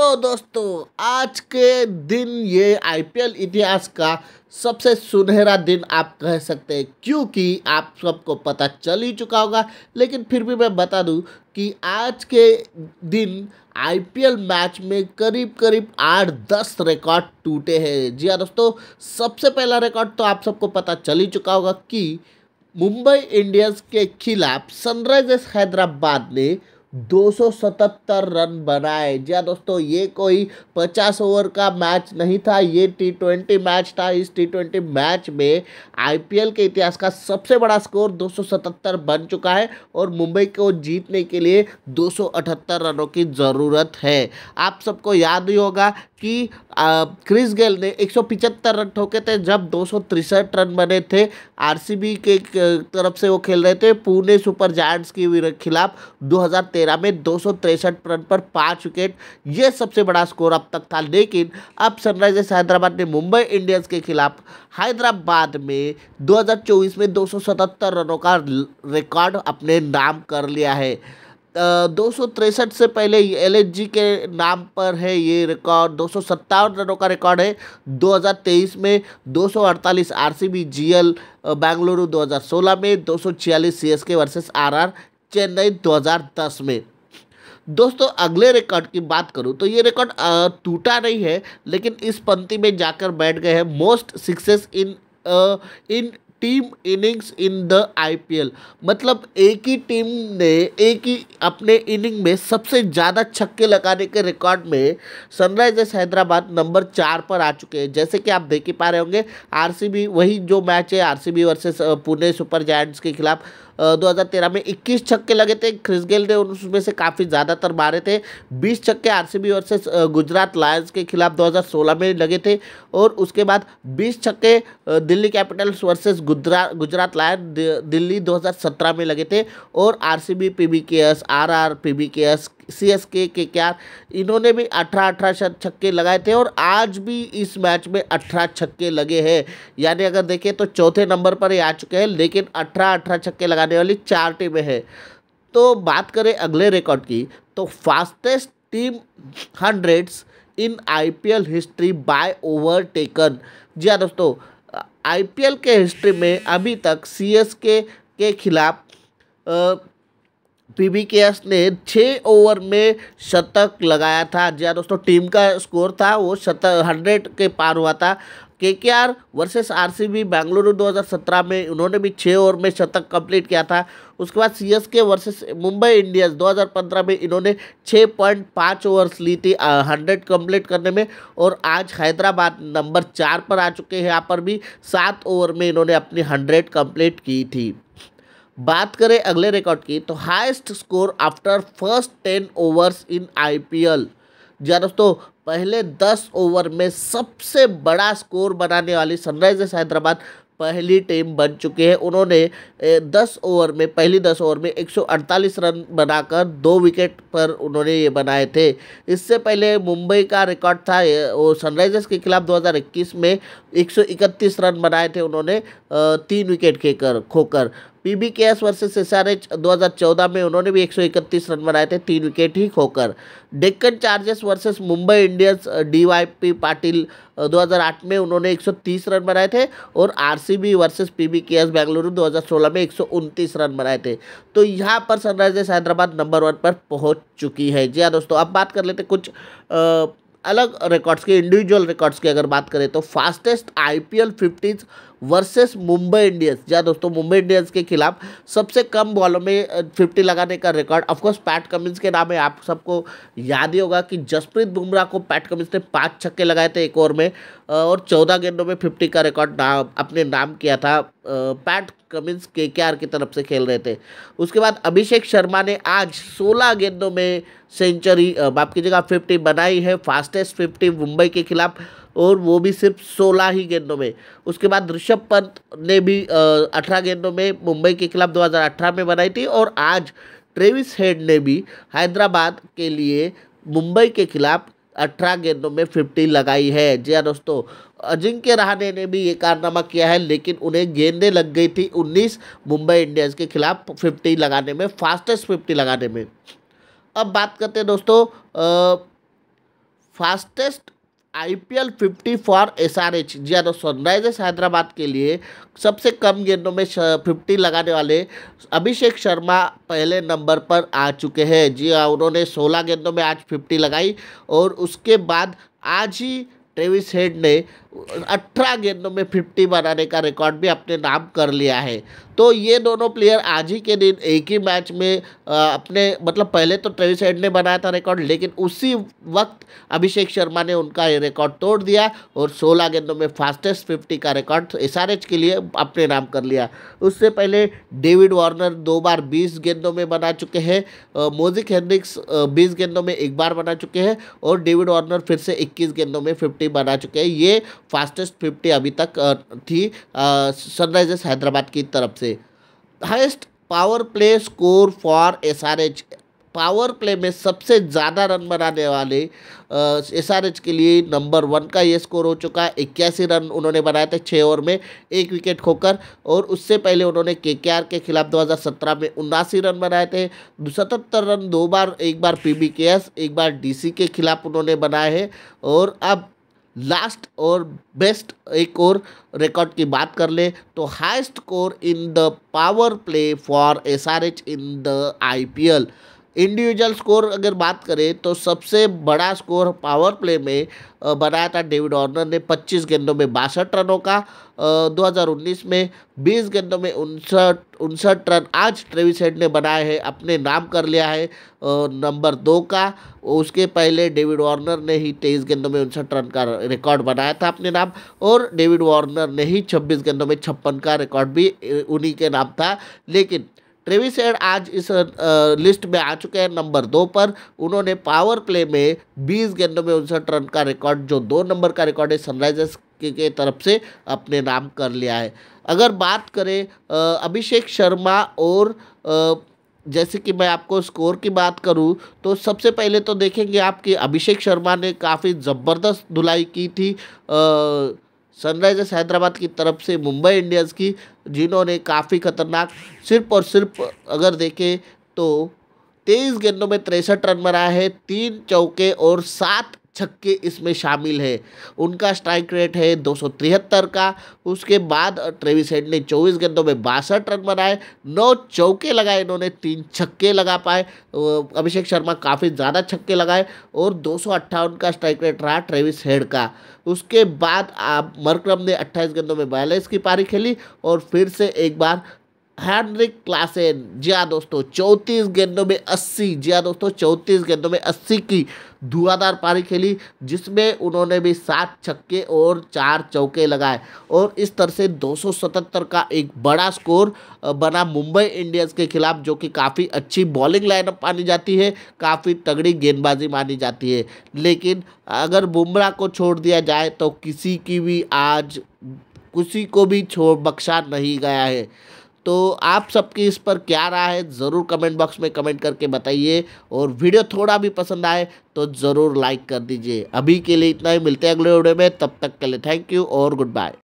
तो दोस्तों आज के दिन ये आईपीएल इतिहास का सबसे सुनहरा दिन आप कह सकते हैं क्योंकि आप सबको पता चल ही चुका होगा लेकिन फिर भी मैं बता दूं कि आज के दिन आईपीएल मैच में करीब करीब आठ दस रिकॉर्ड टूटे हैं जी हाँ दोस्तों सबसे पहला रिकॉर्ड तो आप सबको पता चल ही चुका होगा कि मुंबई इंडियंस के खिलाफ सनराइजर्स हैदराबाद ने 277 रन बनाए जी हाँ दोस्तों ये कोई 50 ओवर का मैच नहीं था ये टी ट्वेंटी मैच था इस टी ट्वेंटी मैच में आईपीएल के इतिहास का सबसे बड़ा स्कोर 277 बन चुका है और मुंबई को जीतने के लिए 278 रनों की ज़रूरत है आप सबको याद ही होगा कि क्रिस गेल ने एक रन ठोके थे जब दो रन बने थे आरसीबी के तरफ से वो खेल रहे थे पुणे सुपर जायंट्स के खिलाफ 2013 में दो रन पर पाँच विकेट ये सबसे बड़ा स्कोर अब तक था लेकिन अब सनराइजर्स हैदराबाद ने मुंबई इंडियंस के खिलाफ हैदराबाद में 2024 में 277 रनों का रिकॉर्ड अपने नाम कर लिया है दो सौ तिरसठ से पहले एल के नाम पर है ये रिकॉर्ड दो रनों का रिकॉर्ड है 2023 में 248 आरसीबी जीएल बेंगलुरु 2016 में 246 सीएसके वर्सेस आरआर चेन्नई 2010 में दोस्तों अगले रिकॉर्ड की बात करूं तो ये रिकॉर्ड टूटा नहीं है लेकिन इस पंक्ति में जाकर बैठ गए हैं most sixes in in team innings in the IPL मतलब एक ही टीम ने एक ही अपने इनिंग में सबसे ज़्यादा छक्के लगाने के रिकॉर्ड में सनराइजर्स हैदराबाद नंबर चार पर आ चुके हैं जैसे कि आप देख ही पा रहे होंगे आरसीबी वही जो मैच है RCB versus Pune Super Giants के खिलाफ 2013 में 21 छक्के लगे थे क्रिस गेल ने उसमें से काफ़ी ज़्यादातर मारे थे 20 छक्के आरसीबी वर्सेस गुजरात लायंस के खिलाफ 2016 में लगे थे और उसके बाद 20 छक्के दिल्ली कैपिटल्स वर्सेस गुजरात गुजरात लाए दिल्ली 2017 में लगे थे और RCB PBKS RR PBKS CSK के क्या इन्होंने भी अठारह अठारह छक्के लगाए थे और आज भी इस मैच में अठारह छक्के लगे हैं यानी अगर देखें तो चौथे नंबर पर ही आ चुके हैं लेकिन अठारह अठारह छक्के लगाने वाली चार टीमें हैं तो बात करें अगले रिकॉर्ड की तो fastest team hundreds in IPL history by overtaken जी हाँ दोस्तों आईपीएल के हिस्ट्री में अभी तक सीएसके के खिलाफ पीबीकेएस ने छः ओवर में शतक लगाया था जी हाँ दोस्तों टीम का स्कोर था वो शतक हंड्रेड के पार हुआ था K K R versus R C B Bengaluru दो हज़ार सत्रह में उन्होंने भी छः ओवर में शतक कंप्लीट किया था उसके बाद C S K versus Mumbai Indians दो हज़ार पंद्रह में इन्होंने छः पॉइंट पाँच ओवर्स ली थी हंड्रेड कंप्लीट करने में और आज हैदराबाद नंबर चार पर आ चुके हैं यहाँ पर भी सात ओवर में इन्होंने अपनी हंड्रेड कंप्लीट की थी बात करें अगले रिकॉर्ड की तो highest score after first ten overs in IPL जी हाँ दोस्तों पहले दस ओवर में सबसे बड़ा स्कोर बनाने वाली सनराइजर्स हैदराबाद पहली टीम बन चुकी है उन्होंने दस ओवर में पहली दस ओवर में 148 रन बनाकर दो विकेट पर उन्होंने ये बनाए थे इससे पहले मुंबई का रिकॉर्ड था वो सनराइजर्स के खिलाफ 2021 में 131 रन बनाए थे उन्होंने तीन विकेट खेकर खोकर B K S R H में उन्होंने भी 131 रन बनाए थे तीन विकेट ही खोकर Deccan Chargers versus Mumbai Indians DYP Patil 2008 में उन्होंने 130 रन बनाए थे और आरसीबी वर्सेस पीबीकेएस बेंगलुरु 2016 में 129 रन बनाए थे तो यहाँ पर सनराइजर्स हैदराबाद नंबर वन पर पहुँच चुकी है जी हाँ दोस्तों अब बात कर लेते कुछ आ, अलग रिकॉर्ड्स की इंडिविजुअल रिकॉर्ड्स की अगर बात करें तो fastest IPL P versus Mumbai Indians या दोस्तों मुंबई इंडियंस के खिलाफ सबसे कम बॉलों में फिफ्टी लगाने का रिकॉर्ड ऑफकोर्स पैट कमिंस के नाम है आप सबको याद ही होगा कि जसप्रीत बुमराह को पैट कमिंस ने पाँच छक्के लगाए थे एक ओवर में और चौदह गेंदों में फिफ्टी का रिकॉर्ड नाम अपने नाम किया था पैट कमिंस के की तरफ से खेल रहे थे उसके बाद अभिषेक शर्मा ने आज 16 गेंदों में सेंचुरी माफ कीजिएगा 50 बनाई है फास्टेस्ट 50 मुंबई के खिलाफ और वो भी सिर्फ सोलह ही गेंदों में उसके बाद ऋषभ पंत ने भी अठारह गेंदों में मुंबई के खिलाफ 2018 में बनाई थी और आज ट्रेविस हेड ने भी हैदराबाद के लिए मुंबई के खिलाफ अठारह गेंदों में फिफ्टी लगाई है जी हाँ दोस्तों अजिंक्य रहाणे ने भी ये कारनामा किया है लेकिन उन्हें गेंदें लग गई थी 19 मुंबई इंडियंस के खिलाफ 50 लगाने में फास्टेस्ट 50 लगाने में अब बात करते हैं दोस्तों fastest I P L fifty for S R H जी हाँ सनराइजर्स हैदराबाद के लिए सबसे कम गेंदों में फिफ्टी लगाने वाले अभिषेक शर्मा पहले नंबर पर आ चुके हैं जी हाँ उन्होंने सोलह गेंदों में आज फिफ्टी लगाई और उसके बाद आज ही ट्रेविस हेड ने अठारह गेंदों में फिफ्टी बनाने का रिकॉर्ड भी अपने नाम कर लिया है तो ये दोनों प्लेयर आज ही के दिन एक ही मैच में अपने मतलब पहले तो ट्रेविस हेड ने बनाया था रिकॉर्ड लेकिन उसी वक्त अभिषेक शर्मा ने उनका ये रिकॉर्ड तोड़ दिया और 16 गेंदों में फास्टेस्ट फिफ्टी का रिकॉर्ड एस के लिए अपने नाम कर लिया उससे पहले डेविड वार्नर दो बार बीस गेंदों में बना चुके हैं मोजिक हेनरिक्स बीस गेंदों में एक बार बना चुके हैं और डेविड वार्नर फिर से इक्कीस गेंदों में फिफ्टी बना चुके हैं ये फास्टेस्ट फिफ्टी अभी तक थी सनराइजर्स हैदराबाद की तरफ से highest power play score for S R H power play में सबसे ज़्यादा रन बनाने वाले एस आर एच के लिए नंबर वन का ये स्कोर हो चुका है इक्यासी रन उन्होंने बनाए थे छः ओवर में एक विकेट खोकर और उससे पहले उन्होंने के के आर के खिलाफ 2017 में उन्नासी रन बनाए थे सतहत्तर रन दो बार एक बार पी बी के एस एक बार डी सी के खिलाफ उन्होंने बनाए हैं और अब लास्ट और बेस्ट एक और रिकॉर्ड की बात कर ले तो highest score in the power play for S R H in the I P L individual score अगर बात करें तो सबसे बड़ा स्कोर पावर प्ले में बनाया था डेविड वार्नर ने 25 गेंदों में बासठ रनों का 2019 में 20 गेंदों में उनसठ उनसठ रन आज ट्रेविस हेड ने बनाए हैं अपने नाम कर लिया है नंबर दो का उसके पहले डेविड वार्नर ने ही 23 गेंदों में उनसठ रन का रिकॉर्ड बनाया था अपने नाम और डेविड वार्नर ने ही 26 गेंदों में छप्पन का रिकॉर्ड भी उन्हीं के नाम था लेकिन ट्रेविस हेड आज इस लिस्ट में आ चुके हैं नंबर दो पर उन्होंने पावर प्ले में बीस गेंदों में उनसठ रन का रिकॉर्ड जो दो नंबर का रिकॉर्ड है सनराइजर्स के तरफ से अपने नाम कर लिया है अगर बात करें अभिषेक शर्मा और जैसे कि मैं आपको स्कोर की बात करूं तो सबसे पहले तो देखेंगे आपकी अभिषेक शर्मा ने काफ़ी ज़बरदस्त धुलाई की थी आ, सनराइजर्स हैदराबाद की तरफ से मुंबई इंडियंस की जिन्होंने काफ़ी खतरनाक सिर्फ और सिर्फ अगर देखें तो तेईस गेंदों में तिरसठ रन बनाए हैं तीन चौके और सात छक्के इसमें शामिल है उनका स्ट्राइक रेट है दो का उसके बाद ट्रेविस हेड ने 24 गेंदों में बासठ रन बनाए नौ चौके लगाए इन्होंने तीन छक्के लगा पाए अभिषेक शर्मा काफ़ी ज़्यादा छक्के लगाए और दो का स्ट्राइक रेट रहा ट्रेविस हेड का उसके बाद आप मरक्रम ने 28 गेंदों में बयालीस की पारी खेली और फिर से एक बार हैनरिक क्लासेन जी हाँ दोस्तों चौंतीस गेंदों में अस्सी जी हाँ दोस्तों चौंतीस गेंदों में अस्सी की धुआंधार पारी खेली जिसमें उन्होंने भी सात छक्के और चार चौके लगाए और इस तरह से 277 का एक बड़ा स्कोर बना मुंबई इंडियंस के खिलाफ जो कि काफ़ी अच्छी बॉलिंग लाइनअप मानी जाती है काफ़ी तगड़ी गेंदबाजी मानी जाती है लेकिन अगर बुमराह को छोड़ दिया जाए तो किसी की भी आज किसी को भी छोड़ बख्शा नहीं गया है तो आप सबकी इस पर क्या राय है ज़रूर कमेंट बॉक्स में कमेंट करके बताइए और वीडियो थोड़ा भी पसंद आए तो ज़रूर लाइक कर दीजिए अभी के लिए इतना ही मिलते हैं अगले वीडियो में तब तक के लिए थैंक यू और गुड बाय